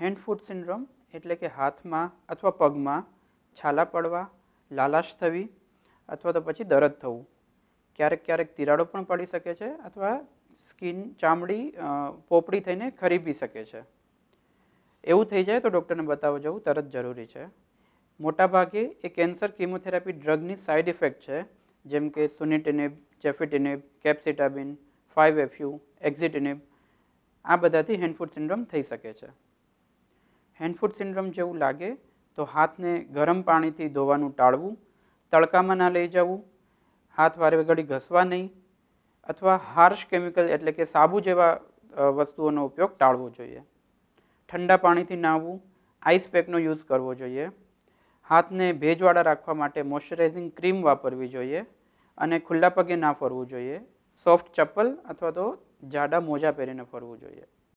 hand ફૂટ syndrome એટલે કે હાથમાં અથવા પગમાં છાલા પડવા લાલાશ થવી અથવા તો પછી દરદ થવું ક્યારેક ક્યારેક તિરાડો પણ પડી શકે છે અથવા સ્કિન ચામડી પોપડી થઈને ખરીબી શકે છે એવું થઈ જાય તો ડૉક્ટરને બતાવવા જવું તરત જરૂરી છે મોટાભાગે એ કેન્સર કિમોથેરાપી ડ્રગની સાઇડ ઇફેક્ટ છે જેમ કે સુનિટિનેબ જેફિટિનિબ કેપ્સિટાબિન ફાઇવ એફ્યુ એક્ઝિટિનિબ આ બધાથી હેન્ડફૂડ સિન્ડ્રોમ થઈ શકે છે હેન્ડફૂટ સિન્ડ્રોમ જેવું લાગે તો હાથને ગરમ પાણીથી ધોવાનું ટાળવું તડકામાં ના લઈ જવું હાથ વારે ઘડી ઘસવા નહીં અથવા હાર્શ કેમિકલ એટલે કે સાબુ જેવા વસ્તુઓનો ઉપયોગ ટાળવો જોઈએ ઠંડા પાણીથી નાહવું આઈસ પેકનો યુઝ કરવો જોઈએ હાથને ભેજવાળા રાખવા માટે મોઇશ્ચરાઇઝિંગ ક્રીમ વાપરવી જોઈએ અને ખુલ્લા પગે ના ફરવું જોઈએ સોફ્ટ ચપ્પલ અથવા તો જાડા મોજા પહેરીને ફરવું જોઈએ